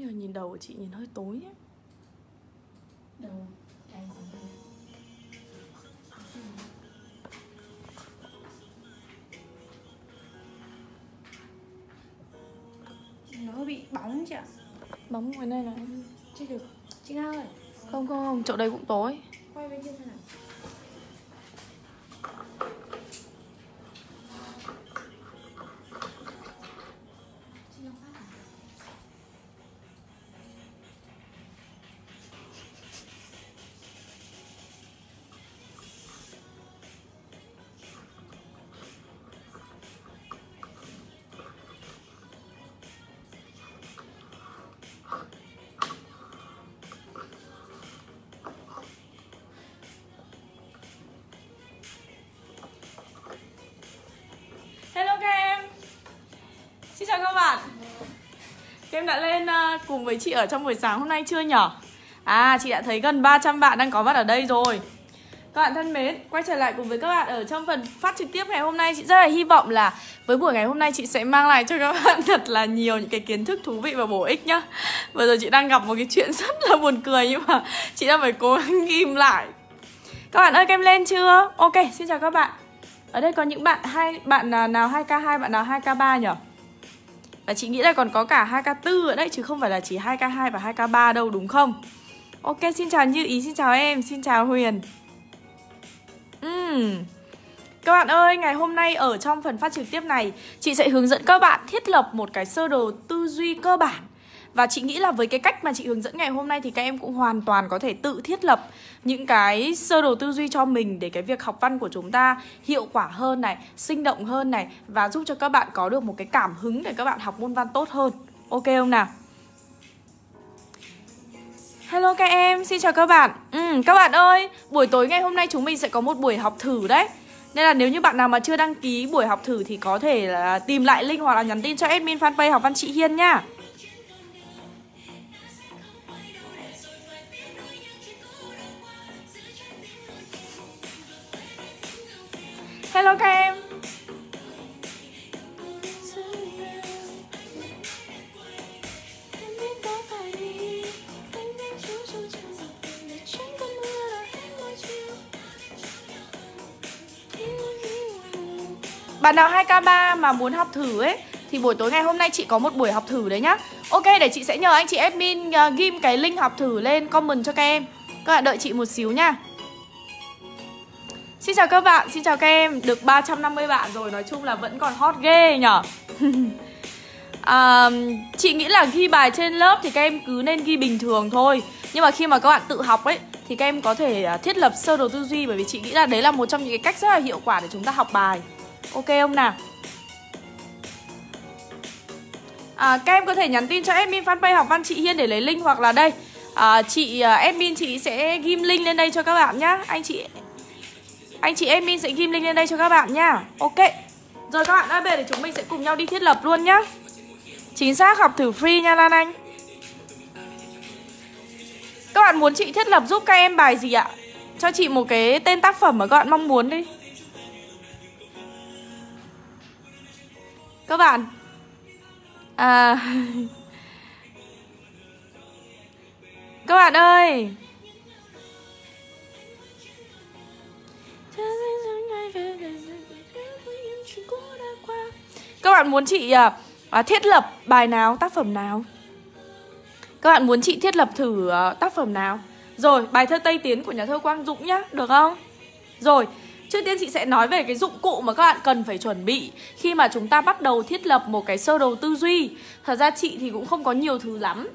Nhưng nhìn đầu của chị nhìn hơi tối ấy. Đầu nó hơi bị bóng chị ạ bóng ngoài này là chưa được chị nga ơi không không không chỗ đây cũng tối quay bên kia xem nào em đã lên ờ, cùng với chị ở trong buổi sáng hôm nay chưa nhở? À chị đã thấy gần 300 bạn đang có mặt ở đây rồi các bạn thân mến, quay trở lại cùng với các bạn ở trong phần phát trực tiếp ngày hôm nay Chị rất là hy vọng là với buổi ngày hôm nay chị sẽ mang lại cho các bạn thật là nhiều những cái kiến thức thú vị và bổ ích nhá Vừa rồi chị đang gặp một cái chuyện rất là buồn cười nhưng mà chị đang phải cố gắng ghim lại Các bạn ơi, các em lên chưa? Ok, xin chào các bạn Ở đây có những bạn hai bạn nào 2K2, bạn nào 2K3 nhỉ? Và chị nghĩ là còn có cả 2K4 ở đấy chứ không phải là chỉ 2K2 và 2K3 đâu đúng không? Ok, xin chào Như Ý, xin chào em, xin chào Huyền uhm. Các bạn ơi, ngày hôm nay ở trong phần phát trực tiếp này Chị sẽ hướng dẫn các bạn thiết lập một cái sơ đồ tư duy cơ bản và chị nghĩ là với cái cách mà chị hướng dẫn ngày hôm nay thì các em cũng hoàn toàn có thể tự thiết lập những cái sơ đồ tư duy cho mình để cái việc học văn của chúng ta hiệu quả hơn này sinh động hơn này và giúp cho các bạn có được một cái cảm hứng để các bạn học môn văn tốt hơn ok không nào Hello các em, xin chào các bạn ừ, Các bạn ơi, buổi tối ngày hôm nay chúng mình sẽ có một buổi học thử đấy Nên là nếu như bạn nào mà chưa đăng ký buổi học thử thì có thể là tìm lại link hoặc là nhắn tin cho admin fanpage học văn chị Hiên nha Hello các em Bạn nào 2K3 mà muốn học thử ấy Thì buổi tối ngày hôm nay chị có một buổi học thử đấy nhá Ok để chị sẽ nhờ anh chị admin uh, ghim cái link học thử lên comment cho các em Các bạn đợi chị một xíu nha Xin chào các bạn, xin chào các em Được 350 bạn rồi, nói chung là vẫn còn hot ghê nhở à, Chị nghĩ là ghi bài trên lớp thì các em cứ nên ghi bình thường thôi Nhưng mà khi mà các bạn tự học ấy Thì các em có thể à, thiết lập sơ đồ tư duy Bởi vì chị nghĩ là đấy là một trong những cái cách rất là hiệu quả để chúng ta học bài Ok không nào à, Các em có thể nhắn tin cho admin fanpage học văn chị Hiên để lấy link hoặc là đây à, Chị à, admin chị sẽ ghim link lên đây cho các bạn nhá Anh chị anh chị em mình sẽ ghim link lên đây cho các bạn nha Ok Rồi các bạn đã về thì chúng mình sẽ cùng nhau đi thiết lập luôn nhá Chính xác học thử free nha Lan Anh Các bạn muốn chị thiết lập giúp các em bài gì ạ? Cho chị một cái tên tác phẩm mà các bạn mong muốn đi Các bạn À Các bạn ơi các bạn muốn chị uh, thiết lập bài nào tác phẩm nào các bạn muốn chị thiết lập thử uh, tác phẩm nào rồi bài thơ tây tiến của nhà thơ quang dũng nhá được không rồi Trước tiên chị sẽ nói về cái dụng cụ mà các bạn cần phải chuẩn bị khi mà chúng ta bắt đầu thiết lập một cái sơ đồ tư duy. Thật ra chị thì cũng không có nhiều thứ lắm.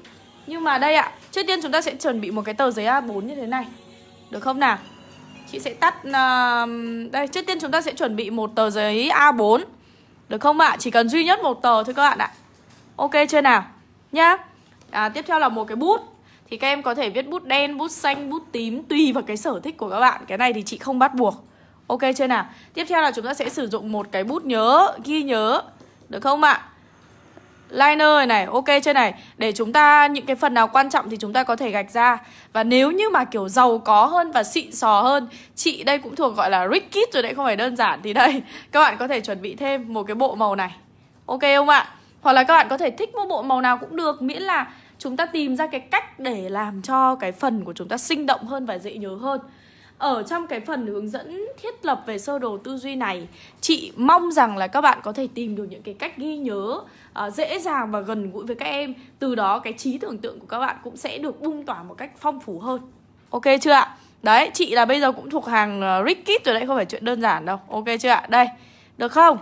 Nhưng mà đây ạ, trước tiên chúng ta sẽ chuẩn bị một cái tờ giấy A4 như thế này. Được không nào? Chị sẽ tắt... Uh, đây, trước tiên chúng ta sẽ chuẩn bị một tờ giấy A4. Được không ạ? À? Chỉ cần duy nhất một tờ thôi các bạn ạ Ok chưa nào? Nhá à, Tiếp theo là một cái bút Thì các em có thể viết bút đen, bút xanh, bút tím Tùy vào cái sở thích của các bạn Cái này thì chị không bắt buộc Ok chưa nào? Tiếp theo là chúng ta sẽ sử dụng một cái bút nhớ Ghi nhớ Được không ạ? À? liner này, ok trên này Để chúng ta những cái phần nào quan trọng thì chúng ta có thể gạch ra Và nếu như mà kiểu giàu có hơn và xịn sò hơn Chị đây cũng thuộc gọi là rich kid rồi đấy, không phải đơn giản Thì đây, các bạn có thể chuẩn bị thêm một cái bộ màu này Ok không ạ? Hoặc là các bạn có thể thích một bộ màu nào cũng được Miễn là chúng ta tìm ra cái cách để làm cho cái phần của chúng ta sinh động hơn và dễ nhớ hơn ở trong cái phần hướng dẫn thiết lập về sơ đồ tư duy này chị mong rằng là các bạn có thể tìm được những cái cách ghi nhớ uh, dễ dàng và gần gũi với các em từ đó cái trí tưởng tượng của các bạn cũng sẽ được bung tỏa một cách phong phú hơn ok chưa ạ đấy chị là bây giờ cũng thuộc hàng uh, à, rich kid rồi đấy không phải chuyện đơn giản đâu ok chưa ạ đây được không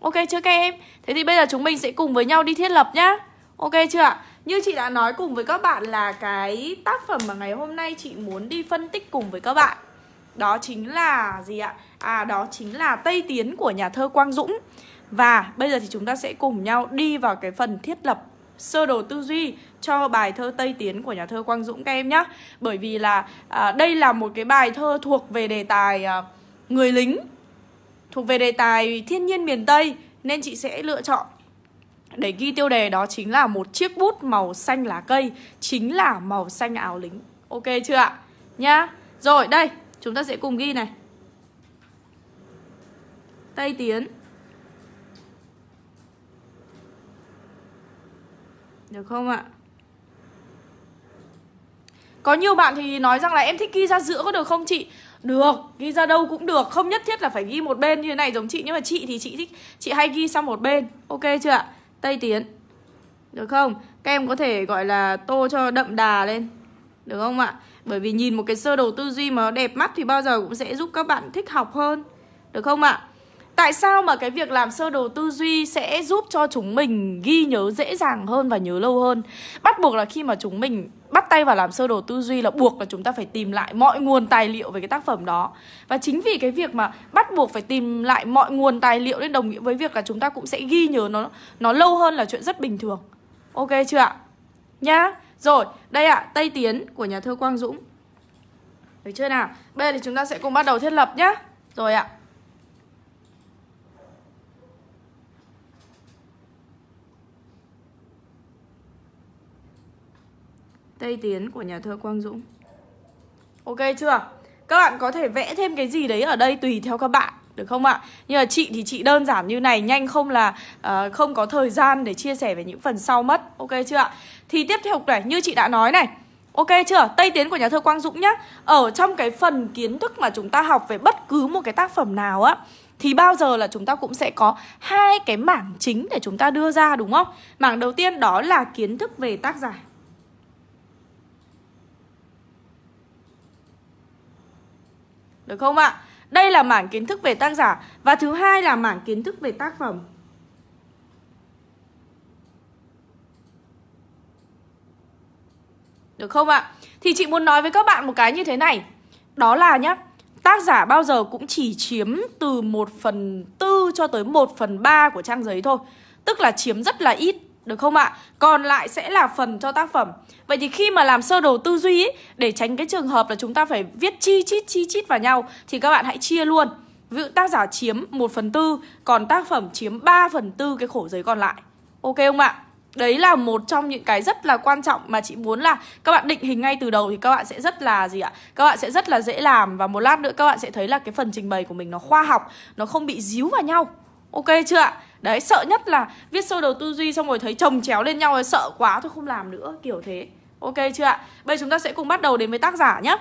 ok chưa các em thế thì bây giờ chúng mình sẽ cùng với nhau đi thiết lập nhá ok chưa ạ như chị đã nói cùng với các bạn là cái tác phẩm mà ngày hôm nay chị muốn đi phân tích cùng với các bạn đó chính là gì ạ? À đó chính là Tây Tiến của nhà thơ Quang Dũng Và bây giờ thì chúng ta sẽ cùng nhau đi vào cái phần thiết lập sơ đồ tư duy cho bài thơ Tây Tiến của nhà thơ Quang Dũng các em nhé Bởi vì là à, đây là một cái bài thơ thuộc về đề tài à, người lính Thuộc về đề tài thiên nhiên miền Tây Nên chị sẽ lựa chọn để ghi tiêu đề đó chính là một chiếc bút màu xanh lá cây Chính là màu xanh áo lính Ok chưa ạ? Nhá Rồi đây Chúng ta sẽ cùng ghi này Tây Tiến Được không ạ? Có nhiều bạn thì nói rằng là em thích ghi ra giữa có được không chị? Được, ghi ra đâu cũng được Không nhất thiết là phải ghi một bên như thế này giống chị Nhưng mà chị thì chị thích Chị hay ghi sang một bên Ok chưa ạ? Tây Tiến Được không? Các em có thể gọi là tô cho đậm đà lên Được không ạ? Bởi vì nhìn một cái sơ đồ tư duy mà nó đẹp mắt thì bao giờ cũng sẽ giúp các bạn thích học hơn. Được không ạ? Tại sao mà cái việc làm sơ đồ tư duy sẽ giúp cho chúng mình ghi nhớ dễ dàng hơn và nhớ lâu hơn? Bắt buộc là khi mà chúng mình bắt tay vào làm sơ đồ tư duy là buộc là chúng ta phải tìm lại mọi nguồn tài liệu về cái tác phẩm đó. Và chính vì cái việc mà bắt buộc phải tìm lại mọi nguồn tài liệu nên đồng nghĩa với việc là chúng ta cũng sẽ ghi nhớ nó nó lâu hơn là chuyện rất bình thường. Ok chưa ạ? Nhá. Rồi, đây ạ, à, Tây Tiến của nhà thơ Quang Dũng Được chưa nào? Bây giờ thì chúng ta sẽ cùng bắt đầu thiết lập nhé Rồi ạ à. Tây Tiến của nhà thơ Quang Dũng Ok chưa? Các bạn có thể vẽ thêm cái gì đấy ở đây tùy theo các bạn được không ạ? Nhưng mà chị thì chị đơn giản như này nhanh không là uh, không có thời gian để chia sẻ về những phần sau mất. Ok chưa ạ? Thì tiếp theo này, như chị đã nói này, Ok chưa? Tây Tiến của nhà thơ Quang Dũng nhá. Ở trong cái phần kiến thức mà chúng ta học về bất cứ một cái tác phẩm nào á thì bao giờ là chúng ta cũng sẽ có hai cái mảng chính để chúng ta đưa ra đúng không? Mảng đầu tiên đó là kiến thức về tác giả. Được không ạ? Đây là mảng kiến thức về tác giả và thứ hai là mảng kiến thức về tác phẩm. Được không ạ? Thì chị muốn nói với các bạn một cái như thế này. Đó là nhá, tác giả bao giờ cũng chỉ chiếm từ 1 phần 4 cho tới 1 phần 3 của trang giấy thôi. Tức là chiếm rất là ít được không ạ? Còn lại sẽ là phần cho tác phẩm. Vậy thì khi mà làm sơ đồ tư duy ý, để tránh cái trường hợp là chúng ta phải viết chi chít chi chít vào nhau thì các bạn hãy chia luôn. Ví dụ tác giả chiếm 1 phần tư, còn tác phẩm chiếm 3 phần tư cái khổ giấy còn lại. Ok không ạ? Đấy là một trong những cái rất là quan trọng mà chị muốn là các bạn định hình ngay từ đầu thì các bạn sẽ rất là gì ạ? Các bạn sẽ rất là dễ làm và một lát nữa các bạn sẽ thấy là cái phần trình bày của mình nó khoa học, nó không bị díu vào nhau. Ok chưa ạ? đấy sợ nhất là viết sơ đồ tư duy xong rồi thấy chồng chéo lên nhau rồi sợ quá tôi không làm nữa kiểu thế ok chưa ạ bây giờ chúng ta sẽ cùng bắt đầu đến với tác giả nhé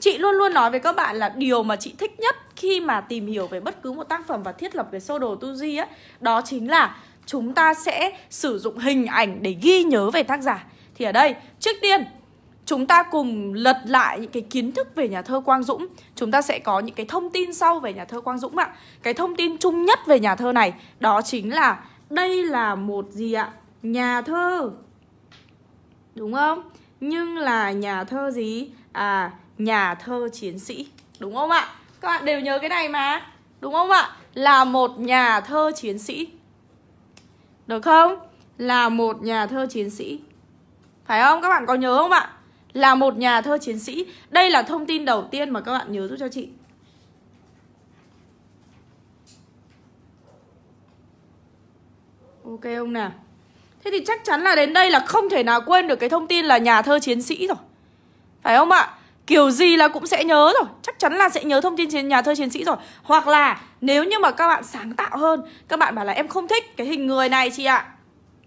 Chị luôn luôn nói với các bạn là điều mà chị thích nhất khi mà tìm hiểu về bất cứ một tác phẩm và thiết lập về sơ đồ tư duy á, đó chính là chúng ta sẽ sử dụng hình ảnh để ghi nhớ về tác giả. Thì ở đây, trước tiên chúng ta cùng lật lại những cái kiến thức về nhà thơ Quang Dũng. Chúng ta sẽ có những cái thông tin sau về nhà thơ Quang Dũng ạ. Cái thông tin chung nhất về nhà thơ này đó chính là đây là một gì ạ? Nhà thơ. Đúng không? Nhưng là nhà thơ gì? À, nhà thơ chiến sĩ. Đúng không ạ? Các bạn đều nhớ cái này mà. Đúng không ạ? Là một nhà thơ chiến sĩ. Được không? Là một nhà thơ chiến sĩ. Phải không? Các bạn có nhớ không ạ? là một nhà thơ chiến sĩ. Đây là thông tin đầu tiên mà các bạn nhớ giúp cho chị. Ok ông nè. Thế thì chắc chắn là đến đây là không thể nào quên được cái thông tin là nhà thơ chiến sĩ rồi. Phải không ạ? Kiểu gì là cũng sẽ nhớ rồi. Chắc chắn là sẽ nhớ thông tin trên nhà thơ chiến sĩ rồi. Hoặc là nếu như mà các bạn sáng tạo hơn, các bạn bảo là em không thích cái hình người này chị ạ.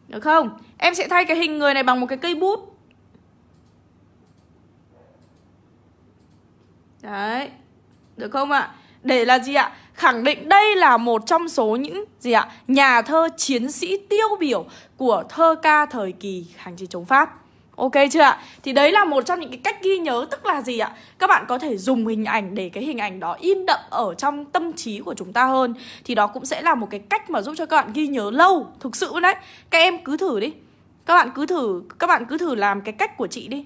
Được không? Em sẽ thay cái hình người này bằng một cái cây bút Đấy Được không ạ? Để là gì ạ? Khẳng định đây là một trong số những gì ạ? Nhà thơ chiến sĩ tiêu biểu của thơ ca thời kỳ hành trình chống Pháp Ok chưa ạ? Thì đấy là một trong những cái cách ghi nhớ tức là gì ạ? Các bạn có thể dùng hình ảnh để cái hình ảnh đó in đậm ở trong tâm trí của chúng ta hơn Thì đó cũng sẽ là một cái cách mà giúp cho các bạn ghi nhớ lâu Thực sự đấy, các em cứ thử đi Các bạn cứ thử, các bạn cứ thử làm cái cách của chị đi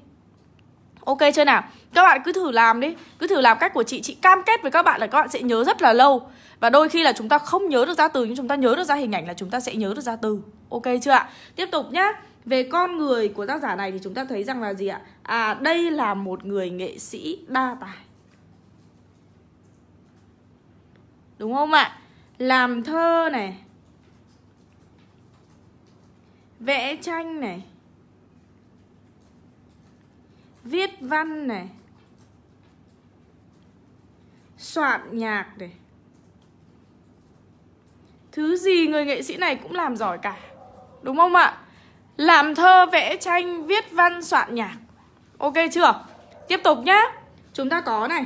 Ok chưa nào? Các bạn cứ thử làm đi Cứ thử làm cách của chị Chị cam kết với các bạn là các bạn sẽ nhớ rất là lâu Và đôi khi là chúng ta không nhớ được ra từ Nhưng chúng ta nhớ được ra hình ảnh là chúng ta sẽ nhớ được ra từ Ok chưa ạ? Tiếp tục nhá Về con người của tác giả này thì chúng ta thấy rằng là gì ạ? À đây là một người nghệ sĩ đa tài Đúng không ạ? Làm thơ này Vẽ tranh này viết văn này soạn nhạc này thứ gì người nghệ sĩ này cũng làm giỏi cả đúng không ạ làm thơ vẽ tranh viết văn soạn nhạc ok chưa tiếp tục nhá chúng ta có này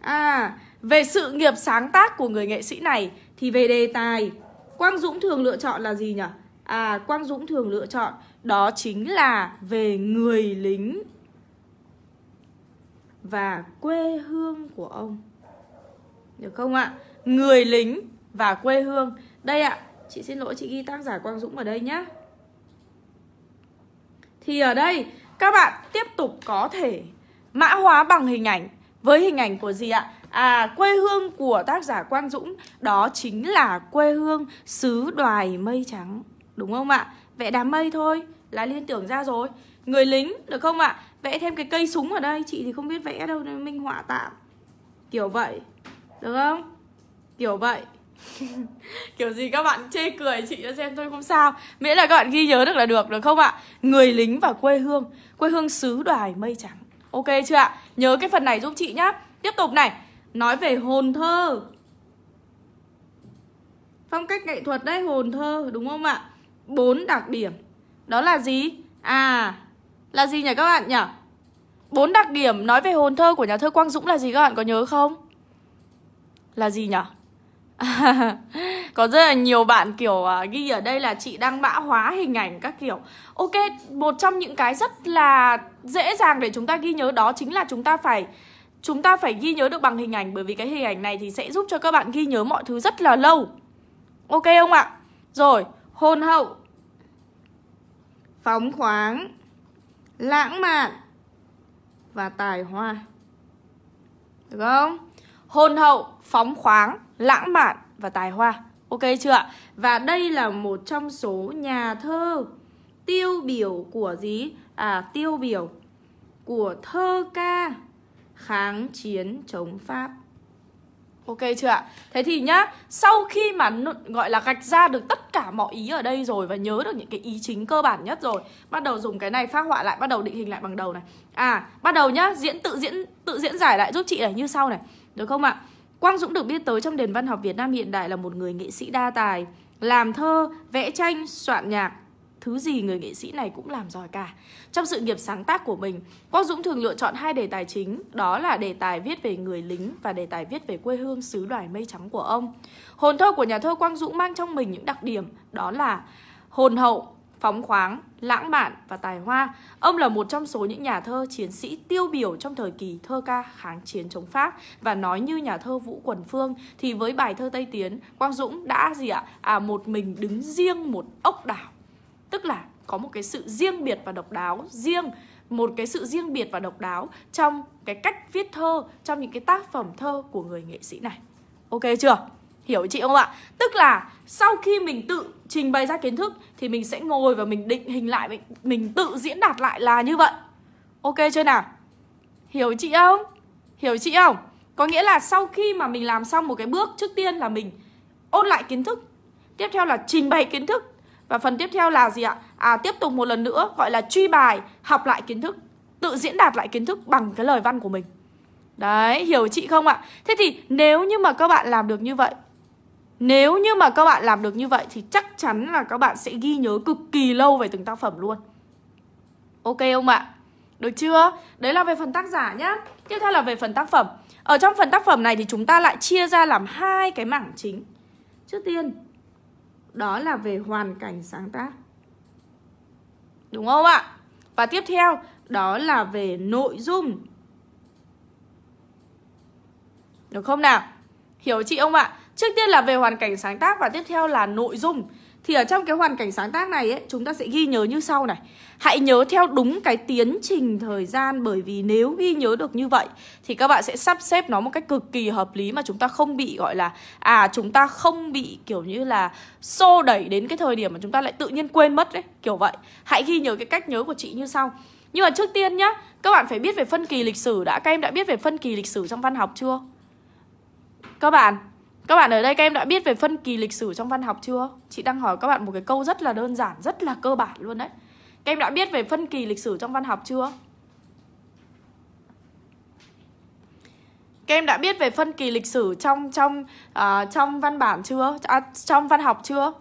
à về sự nghiệp sáng tác của người nghệ sĩ này thì về đề tài quang dũng thường lựa chọn là gì nhỉ à quang dũng thường lựa chọn đó chính là về người lính và quê hương của ông được không ạ người lính và quê hương đây ạ chị xin lỗi chị ghi tác giả quang dũng ở đây nhé thì ở đây các bạn tiếp tục có thể mã hóa bằng hình ảnh với hình ảnh của gì ạ À, quê hương của tác giả Quang Dũng đó chính là quê hương xứ đoài mây trắng. Đúng không ạ? Vẽ đám mây thôi là liên tưởng ra rồi. Người lính, được không ạ? vẽ thêm cái cây súng ở đây chị thì không biết vẽ đâu nên minh họa tạm kiểu vậy được không kiểu vậy kiểu gì các bạn chê cười chị cho xem thôi không sao miễn là các bạn ghi nhớ được là được được không ạ người lính và quê hương quê hương xứ đoài mây trắng ok chưa ạ nhớ cái phần này giúp chị nhá tiếp tục này nói về hồn thơ phong cách nghệ thuật đấy hồn thơ đúng không ạ bốn đặc điểm đó là gì à là gì nhỉ các bạn nhỉ? Bốn đặc điểm nói về hồn thơ của nhà thơ Quang Dũng là gì các bạn có nhớ không? Là gì nhỉ? có rất là nhiều bạn kiểu uh, ghi ở đây là chị đang mã hóa hình ảnh các kiểu Ok, một trong những cái rất là dễ dàng để chúng ta ghi nhớ đó chính là chúng ta phải Chúng ta phải ghi nhớ được bằng hình ảnh bởi vì cái hình ảnh này thì sẽ giúp cho các bạn ghi nhớ mọi thứ rất là lâu Ok không ạ? Rồi, hồn hậu Phóng khoáng lãng mạn và tài hoa được không hôn hậu phóng khoáng lãng mạn và tài hoa ok chưa và đây là một trong số nhà thơ tiêu biểu của gì à tiêu biểu của thơ ca kháng chiến chống pháp Ok chưa ạ? Thế thì nhá, sau khi mà gọi là gạch ra được tất cả mọi ý ở đây rồi và nhớ được những cái ý chính cơ bản nhất rồi, bắt đầu dùng cái này phát họa lại, bắt đầu định hình lại bằng đầu này. À, bắt đầu nhá, diễn tự diễn tự diễn giải lại giúp chị này như sau này. Được không ạ? Quang Dũng được biết tới trong nền văn học Việt Nam hiện đại là một người nghệ sĩ đa tài, làm thơ, vẽ tranh, soạn nhạc, thứ gì người nghệ sĩ này cũng làm giỏi cả. Trong sự nghiệp sáng tác của mình, Quang Dũng thường lựa chọn hai đề tài chính, đó là đề tài viết về người lính và đề tài viết về quê hương xứ đoài mây trắng của ông. Hồn thơ của nhà thơ Quang Dũng mang trong mình những đặc điểm đó là hồn hậu, phóng khoáng, lãng mạn và tài hoa. Ông là một trong số những nhà thơ chiến sĩ tiêu biểu trong thời kỳ thơ ca kháng chiến chống Pháp và nói như nhà thơ Vũ Quần Phương thì với bài thơ Tây Tiến, Quang Dũng đã gì ạ? À một mình đứng riêng một ốc đảo tức là có một cái sự riêng biệt và độc đáo riêng một cái sự riêng biệt và độc đáo trong cái cách viết thơ trong những cái tác phẩm thơ của người nghệ sĩ này ok chưa hiểu chị không ạ tức là sau khi mình tự trình bày ra kiến thức thì mình sẽ ngồi và mình định hình lại mình, mình tự diễn đạt lại là như vậy ok chưa nào hiểu chị không hiểu chị không có nghĩa là sau khi mà mình làm xong một cái bước trước tiên là mình ôn lại kiến thức tiếp theo là trình bày kiến thức và phần tiếp theo là gì ạ? À, tiếp tục một lần nữa gọi là truy bài, học lại kiến thức, tự diễn đạt lại kiến thức bằng cái lời văn của mình. Đấy, hiểu chị không ạ? Thế thì nếu như mà các bạn làm được như vậy Nếu như mà các bạn làm được như vậy Thì chắc chắn là các bạn sẽ ghi nhớ cực kỳ lâu về từng tác phẩm luôn Ok không ạ? Được chưa? Đấy là về phần tác giả nhá Tiếp theo là về phần tác phẩm Ở trong phần tác phẩm này thì chúng ta lại chia ra làm hai cái mảng chính Trước tiên đó là về hoàn cảnh sáng tác đúng không ạ và tiếp theo đó là về nội dung được không nào hiểu chị không ạ trước tiên là về hoàn cảnh sáng tác và tiếp theo là nội dung thì ở trong cái hoàn cảnh sáng tác này ấy, chúng ta sẽ ghi nhớ như sau này. Hãy nhớ theo đúng cái tiến trình thời gian bởi vì nếu ghi nhớ được như vậy thì các bạn sẽ sắp xếp nó một cách cực kỳ hợp lý mà chúng ta không bị gọi là à chúng ta không bị kiểu như là xô đẩy đến cái thời điểm mà chúng ta lại tự nhiên quên mất đấy, kiểu vậy. Hãy ghi nhớ cái cách nhớ của chị như sau. Nhưng mà trước tiên nhá, các bạn phải biết về phân kỳ lịch sử đã. Các em đã biết về phân kỳ lịch sử trong văn học chưa? Các bạn các bạn ở đây các em đã biết về phân kỳ lịch sử trong văn học chưa? Chị đang hỏi các bạn một cái câu rất là đơn giản, rất là cơ bản luôn đấy. Các em đã biết về phân kỳ lịch sử trong văn học chưa? Các em đã biết về phân kỳ lịch sử trong trong uh, trong văn bản chưa? À, trong văn học chưa?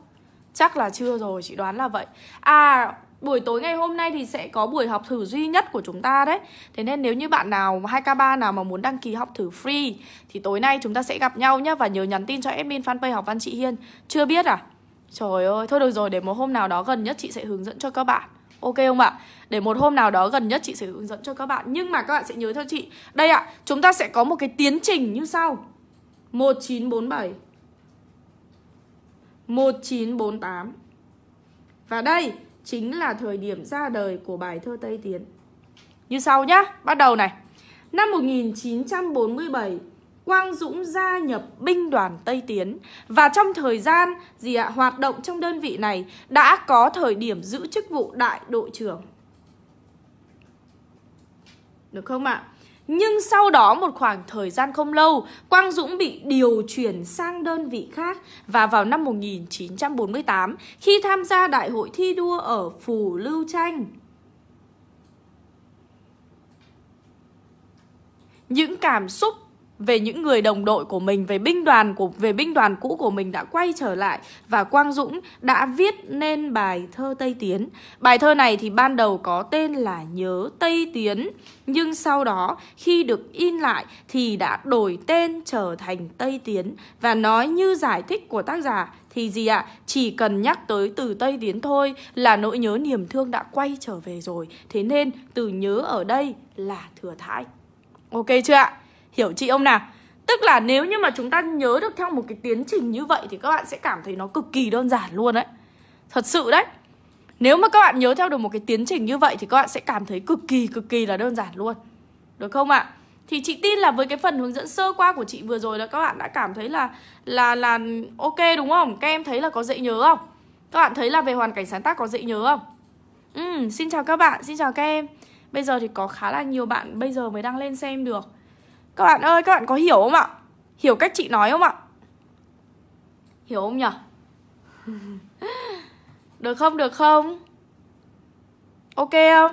Chắc là chưa rồi, chị đoán là vậy. À, buổi tối ngày hôm nay thì sẽ có buổi học thử duy nhất của chúng ta đấy Thế nên nếu như bạn nào 2K3 nào mà muốn đăng ký học thử free Thì tối nay chúng ta sẽ gặp nhau nhé Và nhớ nhắn tin cho admin fanpage học văn chị Hiên Chưa biết à? Trời ơi, thôi được rồi, để một hôm nào đó gần nhất chị sẽ hướng dẫn cho các bạn Ok không ạ? Để một hôm nào đó gần nhất chị sẽ hướng dẫn cho các bạn Nhưng mà các bạn sẽ nhớ theo chị Đây ạ, à, chúng ta sẽ có một cái tiến trình như sau 1947 1948 Và đây chính là thời điểm ra đời của bài thơ Tây Tiến. Như sau nhá, bắt đầu này. Năm 1947, Quang Dũng gia nhập binh đoàn Tây Tiến và trong thời gian gì ạ, hoạt động trong đơn vị này đã có thời điểm giữ chức vụ đại đội trưởng. Được không ạ? Nhưng sau đó một khoảng thời gian không lâu, Quang Dũng bị điều chuyển sang đơn vị khác và vào năm 1948 khi tham gia đại hội thi đua ở Phù Lưu Tranh. Những cảm xúc về những người đồng đội của mình về binh đoàn của về binh đoàn cũ của mình đã quay trở lại và Quang Dũng đã viết nên bài thơ Tây Tiến. Bài thơ này thì ban đầu có tên là Nhớ Tây Tiến nhưng sau đó khi được in lại thì đã đổi tên trở thành Tây Tiến và nói như giải thích của tác giả thì gì ạ? À? Chỉ cần nhắc tới từ Tây Tiến thôi là nỗi nhớ niềm thương đã quay trở về rồi. Thế nên từ nhớ ở đây là thừa thãi. Ok chưa ạ? Hiểu chị không nào? Tức là nếu như mà chúng ta nhớ được theo một cái tiến trình như vậy thì các bạn sẽ cảm thấy nó cực kỳ đơn giản luôn đấy. Thật sự đấy. Nếu mà các bạn nhớ theo được một cái tiến trình như vậy thì các bạn sẽ cảm thấy cực kỳ cực kỳ là đơn giản luôn. Được không ạ? À? Thì chị tin là với cái phần hướng dẫn sơ qua của chị vừa rồi là các bạn đã cảm thấy là là là ok đúng không? Các em thấy là có dễ nhớ không? Các bạn thấy là về hoàn cảnh sáng tác có dễ nhớ không? Ừ, xin chào các bạn, xin chào các em. Bây giờ thì có khá là nhiều bạn bây giờ mới đang lên xem được. Các bạn ơi, các bạn có hiểu không ạ? Hiểu cách chị nói không ạ? Hiểu không nhỉ? được không, được không? Ok không?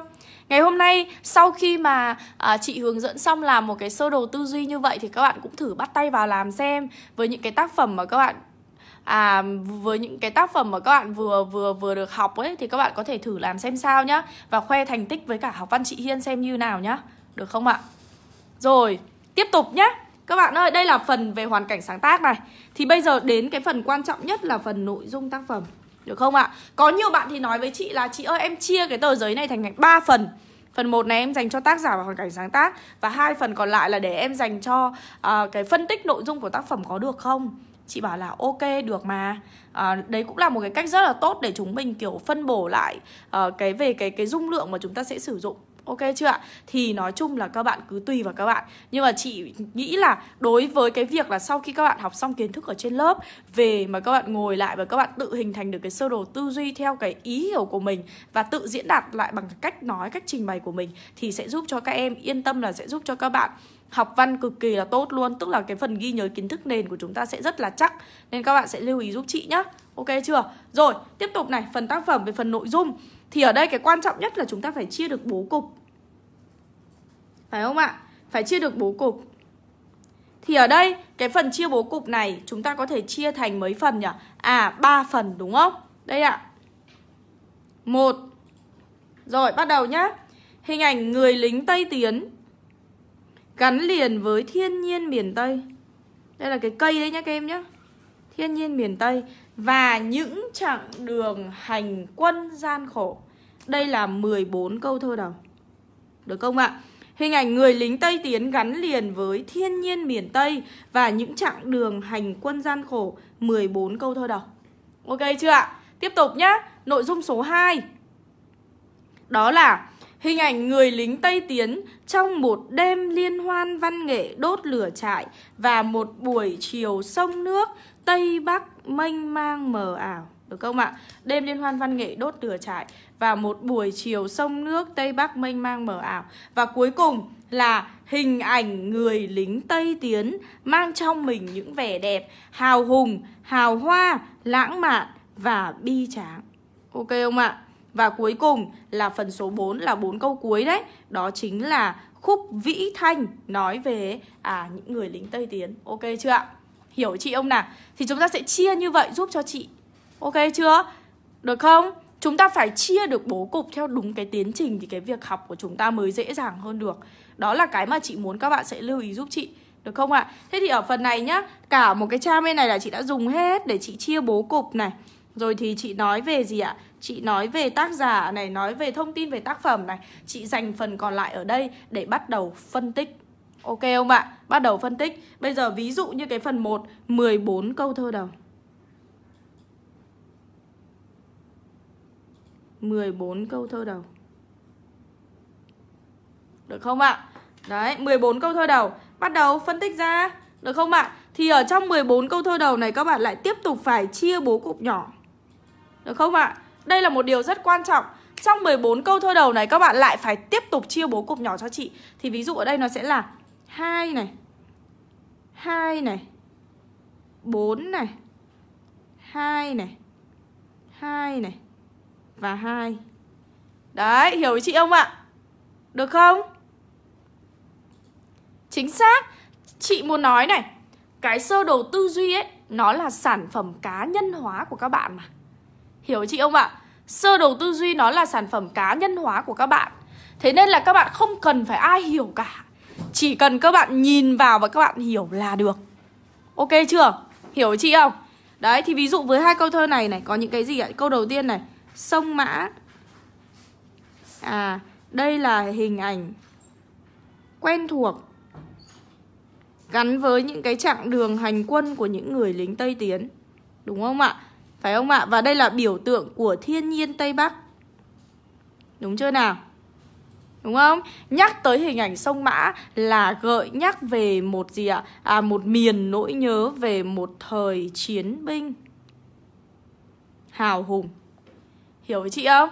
Ngày hôm nay sau khi mà à, chị hướng dẫn xong làm một cái sơ đồ tư duy như vậy thì các bạn cũng thử bắt tay vào làm xem với những cái tác phẩm mà các bạn à, với những cái tác phẩm mà các bạn vừa vừa vừa được học ấy thì các bạn có thể thử làm xem sao nhá và khoe thành tích với cả học văn chị Hiên xem như nào nhá. Được không ạ? Rồi, Tiếp tục nhé Các bạn ơi, đây là phần về hoàn cảnh sáng tác này Thì bây giờ đến cái phần quan trọng nhất là phần nội dung tác phẩm Được không ạ? Có nhiều bạn thì nói với chị là Chị ơi em chia cái tờ giấy này thành 3 phần Phần 1 này em dành cho tác giả và hoàn cảnh sáng tác Và hai phần còn lại là để em dành cho uh, cái phân tích nội dung của tác phẩm có được không Chị bảo là ok được mà à, Đấy cũng là một cái cách rất là tốt để chúng mình kiểu phân bổ lại uh, cái về cái cái dung lượng mà chúng ta sẽ sử dụng Ok chưa ạ? Thì nói chung là các bạn cứ tùy vào các bạn Nhưng mà chị nghĩ là đối với cái việc là sau khi các bạn học xong kiến thức ở trên lớp Về mà các bạn ngồi lại và các bạn tự hình thành được cái sơ đồ tư duy theo cái ý hiểu của mình Và tự diễn đạt lại bằng cách nói, cách trình bày của mình Thì sẽ giúp cho các em yên tâm là sẽ giúp cho các bạn học văn cực kỳ là tốt luôn Tức là cái phần ghi nhớ kiến thức nền của chúng ta sẽ rất là chắc Nên các bạn sẽ lưu ý giúp chị nhá Ok chưa? Rồi, tiếp tục này, phần tác phẩm về phần nội dung thì ở đây cái quan trọng nhất là chúng ta phải chia được bố cục Phải không ạ? Phải chia được bố cục Thì ở đây cái phần chia bố cục này chúng ta có thể chia thành mấy phần nhỉ? À, ba phần đúng không? Đây ạ một Rồi bắt đầu nhá Hình ảnh người lính Tây Tiến Gắn liền với thiên nhiên miền Tây Đây là cái cây đấy nhá các em nhá Thiên nhiên miền Tây và những chặng đường hành quân gian khổ. Đây là 14 câu thơ đầu. Được không ạ? Hình ảnh người lính Tây Tiến gắn liền với thiên nhiên miền Tây và những chặng đường hành quân gian khổ 14 câu thơ đầu. Ok chưa ạ? Tiếp tục nhé nội dung số 2. Đó là hình ảnh người lính Tây Tiến trong một đêm liên hoan văn nghệ đốt lửa trại và một buổi chiều sông nước Tây Bắc mênh mang mờ ảo được không ạ? Đêm liên hoan văn nghệ đốt lửa trại và một buổi chiều sông nước Tây Bắc mênh mang mờ ảo. Và cuối cùng là hình ảnh người lính Tây Tiến mang trong mình những vẻ đẹp hào hùng, hào hoa, lãng mạn và bi tráng. Ok không ạ? Và cuối cùng là phần số 4 là bốn câu cuối đấy, đó chính là khúc Vĩ Thanh nói về à những người lính Tây Tiến. Ok chưa ạ? Hiểu chị không nào? Thì chúng ta sẽ chia như vậy giúp cho chị. Ok chưa? Được không? Chúng ta phải chia được bố cục theo đúng cái tiến trình thì cái việc học của chúng ta mới dễ dàng hơn được. Đó là cái mà chị muốn các bạn sẽ lưu ý giúp chị. Được không ạ? Thế thì ở phần này nhá, cả một cái trang bên này là chị đã dùng hết để chị chia bố cục này. Rồi thì chị nói về gì ạ? Chị nói về tác giả này, nói về thông tin về tác phẩm này Chị dành phần còn lại ở đây để bắt đầu phân tích Ok không ạ? Bắt đầu phân tích. Bây giờ ví dụ như cái phần 1, 14 câu thơ đầu. 14 câu thơ đầu. Được không ạ? Đấy, 14 câu thơ đầu. Bắt đầu phân tích ra. Được không ạ? Thì ở trong 14 câu thơ đầu này các bạn lại tiếp tục phải chia bố cục nhỏ. Được không ạ? Đây là một điều rất quan trọng. Trong 14 câu thơ đầu này các bạn lại phải tiếp tục chia bố cục nhỏ cho chị. Thì ví dụ ở đây nó sẽ là 2 này 2 này 4 này 2 này 2 này Và 2 Đấy, hiểu ý chị không ạ? Được không? Chính xác Chị muốn nói này Cái sơ đồ tư duy ấy Nó là sản phẩm cá nhân hóa của các bạn mà Hiểu chị không ạ? Sơ đồ tư duy nó là sản phẩm cá nhân hóa của các bạn Thế nên là các bạn không cần phải ai hiểu cả chỉ cần các bạn nhìn vào và các bạn hiểu là được Ok chưa? Hiểu chị không? Đấy thì ví dụ với hai câu thơ này này Có những cái gì ạ? Câu đầu tiên này Sông Mã À đây là hình ảnh quen thuộc Gắn với những cái chặng đường hành quân của những người lính Tây Tiến Đúng không ạ? Phải không ạ? Và đây là biểu tượng của thiên nhiên Tây Bắc Đúng chưa nào? đúng không? Nhắc tới hình ảnh sông Mã là gợi nhắc về một gì ạ? À? à một miền nỗi nhớ về một thời chiến binh hào hùng. Hiểu với chị không?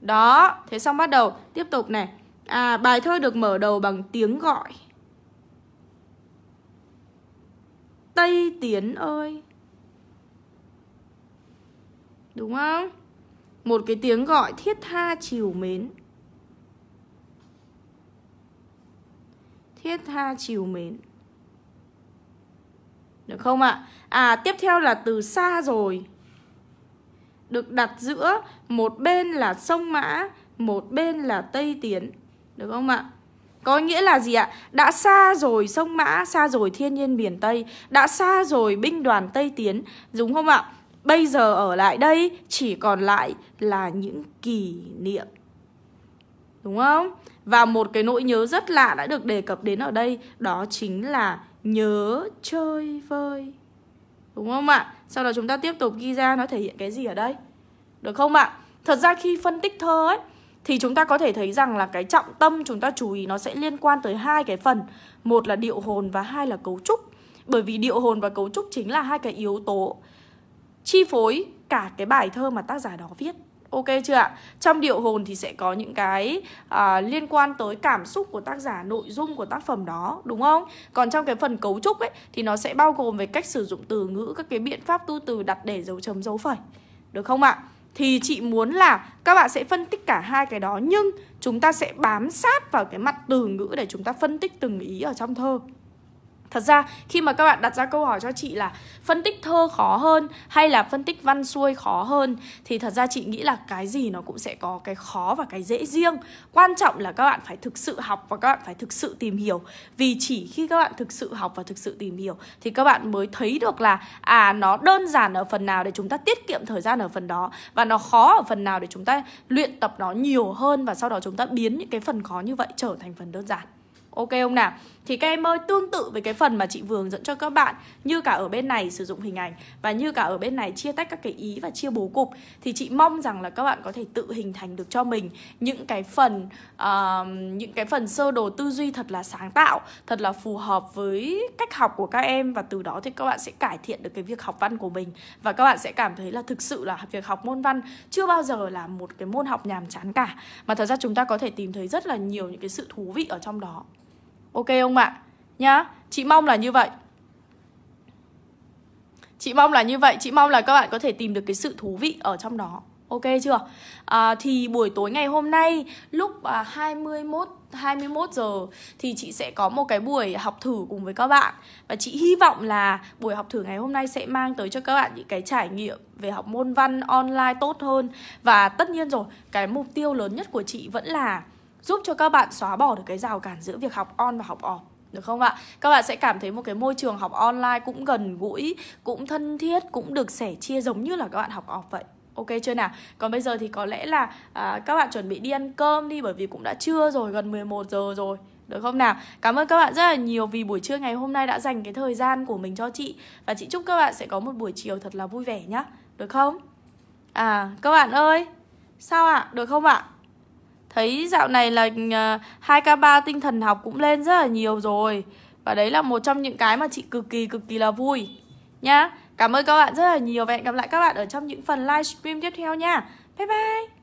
Đó, thế xong bắt đầu tiếp tục này. À bài thơ được mở đầu bằng tiếng gọi. Tây Tiến ơi. Đúng không? Một cái tiếng gọi thiết tha chiều mến thiết tha chiều mến được không ạ? À? à tiếp theo là từ xa rồi Được đặt giữa Một bên là sông Mã Một bên là Tây Tiến Được không ạ? Có nghĩa là gì ạ? Đã xa rồi sông Mã Xa rồi thiên nhiên biển Tây Đã xa rồi binh đoàn Tây Tiến Đúng không ạ? Bây giờ ở lại đây Chỉ còn lại là những kỷ niệm Đúng không? Và một cái nỗi nhớ rất lạ đã được đề cập đến ở đây Đó chính là nhớ chơi vơi Đúng không ạ? Sau đó chúng ta tiếp tục ghi ra nó thể hiện cái gì ở đây Được không ạ? Thật ra khi phân tích thơ ấy thì chúng ta có thể thấy rằng là cái trọng tâm chúng ta chú ý nó sẽ liên quan tới hai cái phần một là điệu hồn và hai là cấu trúc bởi vì điệu hồn và cấu trúc chính là hai cái yếu tố chi phối cả cái bài thơ mà tác giả đó viết Ok chưa ạ? Trong điệu hồn thì sẽ có những cái à, liên quan tới cảm xúc của tác giả, nội dung của tác phẩm đó, đúng không? Còn trong cái phần cấu trúc ấy thì nó sẽ bao gồm về cách sử dụng từ ngữ, các cái biện pháp tu từ đặt để dấu chấm dấu phẩy. Được không ạ? Thì chị muốn là các bạn sẽ phân tích cả hai cái đó nhưng chúng ta sẽ bám sát vào cái mặt từ ngữ để chúng ta phân tích từng ý ở trong thơ. Thật ra khi mà các bạn đặt ra câu hỏi cho chị là phân tích thơ khó hơn hay là phân tích văn xuôi khó hơn thì thật ra chị nghĩ là cái gì nó cũng sẽ có cái khó và cái dễ riêng. Quan trọng là các bạn phải thực sự học và các bạn phải thực sự tìm hiểu. Vì chỉ khi các bạn thực sự học và thực sự tìm hiểu thì các bạn mới thấy được là à nó đơn giản ở phần nào để chúng ta tiết kiệm thời gian ở phần đó và nó khó ở phần nào để chúng ta luyện tập nó nhiều hơn và sau đó chúng ta biến những cái phần khó như vậy trở thành phần đơn giản. Ok không nào? Thì các em ơi, tương tự với cái phần mà chị vừa dẫn cho các bạn Như cả ở bên này sử dụng hình ảnh Và như cả ở bên này chia tách các cái ý và chia bố cục Thì chị mong rằng là các bạn có thể tự hình thành được cho mình Những cái phần uh, những cái phần sơ đồ tư duy thật là sáng tạo Thật là phù hợp với cách học của các em Và từ đó thì các bạn sẽ cải thiện được cái việc học văn của mình Và các bạn sẽ cảm thấy là thực sự là việc học môn văn Chưa bao giờ là một cái môn học nhàm chán cả Mà thật ra chúng ta có thể tìm thấy rất là nhiều những cái sự thú vị ở trong đó Ok không ạ? À? Nhá, chị mong là như vậy. Chị mong là như vậy, chị mong là các bạn có thể tìm được cái sự thú vị ở trong đó. Ok chưa? À, thì buổi tối ngày hôm nay lúc à, 21 21 giờ thì chị sẽ có một cái buổi học thử cùng với các bạn và chị hy vọng là buổi học thử ngày hôm nay sẽ mang tới cho các bạn những cái trải nghiệm về học môn văn online tốt hơn và tất nhiên rồi, cái mục tiêu lớn nhất của chị vẫn là giúp cho các bạn xóa bỏ được cái rào cản giữa việc học on và học off được không ạ? Các bạn sẽ cảm thấy một cái môi trường học online cũng gần gũi, cũng thân thiết, cũng được sẻ chia giống như là các bạn học off vậy. Ok chưa nào? Còn bây giờ thì có lẽ là à, các bạn chuẩn bị đi ăn cơm đi bởi vì cũng đã trưa rồi, gần 11 giờ rồi. Được không nào? Cảm ơn các bạn rất là nhiều vì buổi trưa ngày hôm nay đã dành cái thời gian của mình cho chị Và chị chúc các bạn sẽ có một buổi chiều thật là vui vẻ nhá Được không? À, các bạn ơi Sao ạ? À? Được không ạ? À? Thấy dạo này là ờ, hai k 3 tinh thần học cũng lên rất là nhiều rồi Và đấy là một trong những cái mà chị cực kỳ cực kỳ là vui Nhá, cảm ơn các bạn rất là nhiều Và hẹn gặp lại các bạn ở trong những phần livestream tiếp theo nha Bye bye